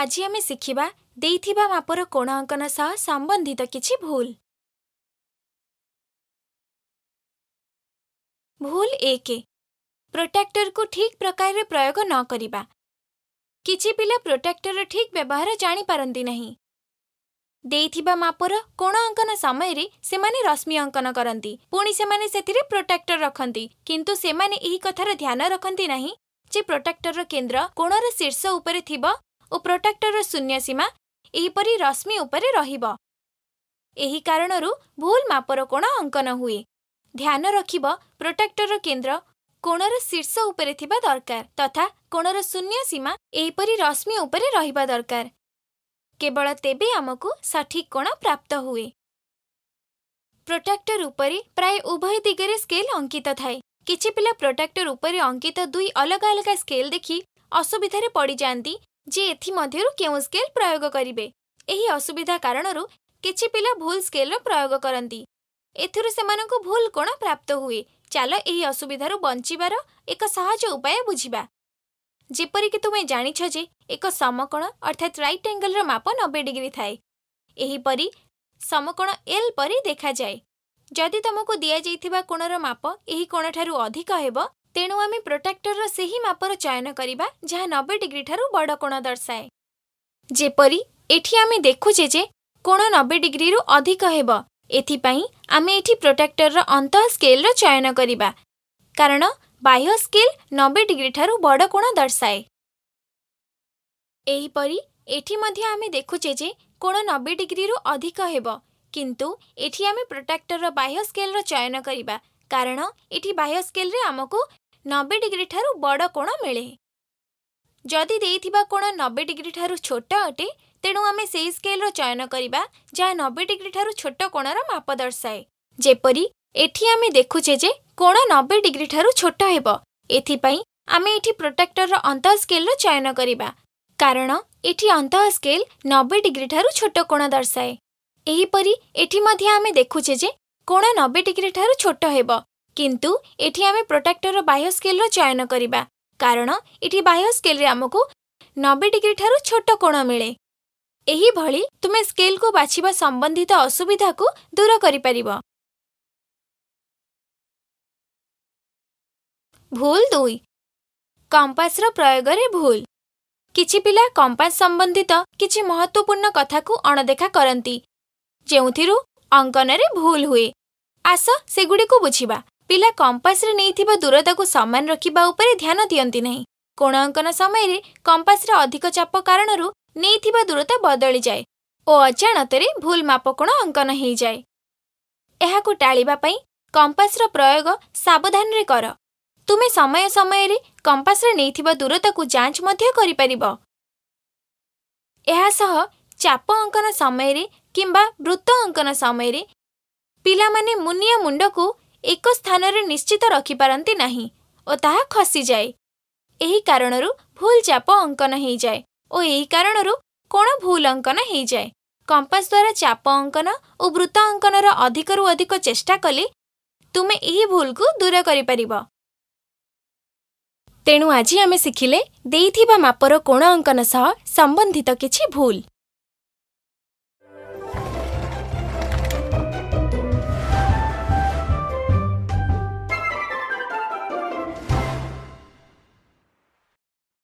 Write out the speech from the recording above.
आज आमे सिख र को अन सह सम्बन्धित भुल भुल एक को ठीक प्रकार प्रयोग नकर प्रोटेक्टर रे ठीक व्यवहार जाने पार र को अङ्कन समय रश्मि अङ्कन कति पछि प्रोटाक्टर रुपियाँ कथार ध्यान रकै ज प्रोटाक्टर केन्द्र कोण र शीर्ष उप ଓ ପ୍ରୋଟେକ୍ଟରର ଶୂନ୍ୟ ସୀମା ଏହିପରି ରଶ୍ମି ଉପରେ ରହିବ ଏହି କାରଣରୁ ଭୁଲ ମାପର କୋଣ ଅଙ୍କନ ହୁଏ ଧ୍ୟାନ ରଖିବ ପ୍ରୋଟେକ୍ଟରର କେନ୍ଦ୍ର କୋଣର ଶୀର୍ଷ ଉପରେ ଥିବା ଦରକାର ତଥା କୋଣର ଶୂନ୍ୟ ସୀମା ଏହିପରି ରଶ୍ମି ଉପରେ ରହିବା ଦରକାର କେବଳ ତେବେ ଆମକୁ ସଠିକ୍ କୋଣ ପ୍ରାପ୍ତ ହୁଏ ପ୍ରୋଟେକ୍ଟର ଉପରେ ପ୍ରାୟ ଉଭୟ ଦିଗରେ ସ୍କେଲ୍ ଅଙ୍କିତ ଥାଏ କିଛି ପିଲା ପ୍ରୋଟେକ୍ଟର ଉପରେ ଅଙ୍କିତ ଦୁଇ ଅଲଗା ଅଲଗା ସ୍କେଲ୍ ଦେଖି ଅସୁବିଧାରେ ପଡ଼ିଯାଆନ୍ତି ଯେ ଏଥିମଧ୍ୟରୁ କେଉଁ ସ୍କେଲ୍ ପ୍ରୟୋଗ କରିବେ ଏହି ଅସୁବିଧା କାରଣରୁ କିଛି ପିଲା ଭୁଲ ସ୍କେଲ୍ର ପ୍ରୟୋଗ କରନ୍ତି ଏଥିରୁ ସେମାନଙ୍କୁ ଭୁଲ କୋଣ ପ୍ରାପ୍ତ ହୁଏ ଚାଲ ଏହି ଅସୁବିଧାରୁ ବଞ୍ଚିବାର ଏକ ସହଜ ଉପାୟ ବୁଝିବା ଯେପରିକି ତୁମେ ଜାଣିଛ ଯେ ଏକ ସମକୋଣ ଅର୍ଥାତ୍ ରାଇଟ୍ ଆଙ୍ଗେଲ୍ର ମାପ ନବେ ଡିଗ୍ରୀ ଥାଏ ଏହିପରି ସମକୋଣ ଏଲ୍ ପରି ଦେଖାଯାଏ ଯଦି ତୁମକୁ ଦିଆଯାଇଥିବା କୋଣର ମାପ ଏହି କୋଣଠାରୁ ଅଧିକ ହେବ ତେଣୁ ଆମେ ପ୍ରୋଟ୍ରାକ୍ଟରର ସେହି ମାପର ଚୟନ କରିବା ଯାହା ନବେ ଡିଗ୍ରୀ ଠାରୁ ବଡ଼ କୋଣ ଦର୍ଶାଏ ଯେପରି ଏଠି ଆମେ ଦେଖୁଛେ ଯେ କୋଣ ନବେ ଡିଗ୍ରୀରୁ ଅଧିକ ହେବ ଏଥିପାଇଁ ଆମେ ଏଠି ପ୍ରୋଟ୍ରାକ୍ଟରର ଅନ୍ତଃ ସ୍କେଲ୍ର ଚୟନ କରିବା କାରଣ ବାହ୍ୟ ସ୍କେଲ୍ ନବେ ଡିଗ୍ରୀ ଠାରୁ ବଡ଼ କୋଣ ଦର୍ଶାଏ ଏହିପରି ଏଠି ମଧ୍ୟ ଆମେ ଦେଖୁଛେ ଯେ କୋଣ ନବେ ଡିଗ୍ରୀରୁ ଅଧିକ ହେବ କିନ୍ତୁ ଏଠି ଆମେ ପ୍ରୋଟ୍ରାକ୍ଟରର ବାହ୍ୟ ସ୍କେଲ୍ର ଚୟନ କରିବା କାରଣ ଏଠି ବାହ୍ୟ ସ୍କେଲ୍ରେ ଆମକୁ ନବେ ଡିଗ୍ରୀଠାରୁ ବଡ଼ କୋଣ ମିଳେ ଯଦି ଦେଇଥିବା କୋଣ ନବେ ଡିଗ୍ରୀଠାରୁ ଛୋଟ ଅଟେ ତେଣୁ ଆମେ ସେହି ସ୍କେଲ୍ର ଚୟନ କରିବା ଯାହା ନବେ ଡିଗ୍ରୀଠାରୁ ଛୋଟ କୋଣର ମାପ ଦର୍ଶାଏ ଯେପରି ଏଠି ଆମେ ଦେଖୁଛେ ଯେ କୋଣ ନବେ ଡିଗ୍ରୀଠାରୁ ଛୋଟ ହେବ ଏଥିପାଇଁ ଆମେ ଏଠି ପ୍ରୋଟ୍ରାକ୍ଟରର ଅନ୍ତଃ ସ୍କେଲ୍ର ଚୟନ କରିବା କାରଣ ଏଠି ଅନ୍ତଃ ସ୍କେଲ୍ ନବେ ଡିଗ୍ରୀଠାରୁ ଛୋଟ କୋଣ ଦର୍ଶାଏ ଏହିପରି ଏଠି ମଧ୍ୟ ଆମେ ଦେଖୁଛେ ଯେ କୋଣ ନବେ ଡିଗ୍ରୀଠାରୁ ଛୋଟ ହେବ କିନ୍ତୁ ଏଠି ଆମେ ପ୍ରୋଟେକ୍ଟରର ବାହ୍ୟ ସ୍କେଲର ଚୟନ କରିବା କାରଣ ଏଠି ବାହ୍ୟ ସ୍କେଲରେ ଆମକୁ ନବେ ଡିଗ୍ରୀ ଠାରୁ ଛୋଟ କୋଣ ମିଳେ ଏହିଭଳି ତୁମେ ସ୍କେଲକୁ ବାଛିବା ସମ୍ବନ୍ଧିତ ଅସୁବିଧାକୁ ଦୂର କରିପାରିବ ଭୁଲ ଦୁଇ କମ୍ପାସର ପ୍ରୟୋଗରେ ଭୁଲ କିଛି ପିଲା କମ୍ପାସ ସମ୍ବନ୍ଧିତ କିଛି ମହତ୍ତ୍ୱପୂର୍ଣ୍ଣ କଥାକୁ ଅଣଦେଖା କରନ୍ତି ଯେଉଁଥିରୁ ଅଙ୍କନରେ ଭୁଲ ହୁଏ ଆସ ସେଗୁଡ଼ିକୁ ବୁଝିବା ପିଲା କମ୍ପାସରେ ନେଇଥିବା ଦୂରତାକୁ ସମାନ ରଖିବା ଉପରେ ଧ୍ୟାନ ଦିଅନ୍ତି ନାହିଁ କୋଣ ଅଙ୍କନ ସମୟରେ କମ୍ପାସରେ ଅଧିକ ଚାପ କାରଣରୁ ନେଇଥିବା ଦୂରତା ବଦଳିଯାଏ ଓ ଅଜାଣତରେ ଭୁଲ ମାପକୋଣ ଅଙ୍କନ ହୋଇଯାଏ ଏହାକୁ ଟାଳିବା ପାଇଁ କମ୍ପାସର ପ୍ରୟୋଗ ସାବଧାନରେ କର ତୁମେ ସମୟ ସମୟରେ କମ୍ପାସରେ ନେଇଥିବା ଦୂରତାକୁ ଯାଞ୍ଚ ମଧ୍ୟ କରିପାରିବ ଏହା ସହ ଚାପ ଅଙ୍କନ ସମୟରେ କିମ୍ବା ବୃତ୍ତ ଅଙ୍କନ ସମୟରେ ପିଲାମାନେ ମୁନିଆ ମୁଣ୍ଡକୁ ଏକ ସ୍ଥାନରେ ନିଶ୍ଚିତ ରଖିପାରନ୍ତି ନାହିଁ ଓ ତାହା ଖସିଯାଏ ଏହି କାରଣରୁ ଭୁଲ ଚାପ ଅଙ୍କନ ହୋଇଯାଏ ଓ ଏହି କାରଣରୁ କୋଣ ଭୁଲ ଅଙ୍କନ ହୋଇଯାଏ କମ୍ପାସ ଦ୍ୱାରା ଚାପ ଅଙ୍କନ ଓ ବୃତ୍ତ ଅଙ୍କନର ଅଧିକରୁ ଅଧିକ ଚେଷ୍ଟା କଲେ ତୁମେ ଏହି ଭୁଲକୁ ଦୂର କରିପାରିବ ତେଣୁ ଆଜି ଆମେ ଶିଖିଲେ ଦେଇଥିବା ମାପର କୋଣ ଅଙ୍କନ ସହ ସମ୍ବନ୍ଧିତ କିଛି ଭୁଲ